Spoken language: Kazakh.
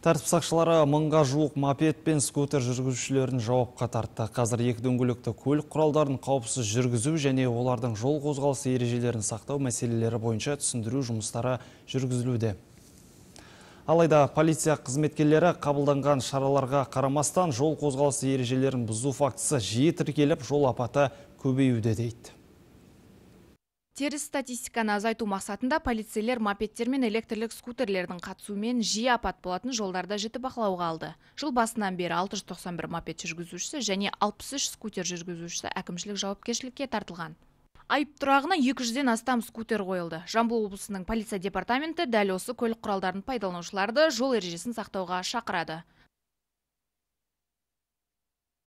Тәртіп сақшылары мыңға жуық мопед пен скутер жүргізушілерін жауапқа тартты. Қазір екі дөңгелекті көлік құралдарын қауіпсіз жүргізу және олардың жол қозғалысы ережелерін сақтау мәселелері бойынша түсіндіру жұмыстары жүргізілуде. Алайда полиция қызметкерлері қабылданған шараларға қарамастан жол қозғалысы ережелерін бұзу фактісі жиі тіркеліп, жол апаты көбеюде дейді теріс статистиканы азайту мақсатында полицейлер мопедтер мен электрлік скутерлердің қатысуымен жиі апат болатын жолдарда жіті бақылауға алды жыл басынан бері 691 мопед жүргізушісі және 63 скутер жүргізушісі әкімшілік жауапкершілікке тартылған айып тұрағына 200-ден астам скутер қойылды жамбыл облысының полиция департаменті дәл осы көлік құралдарын пайдаланушыларды жол ережесін сақтауға шақырады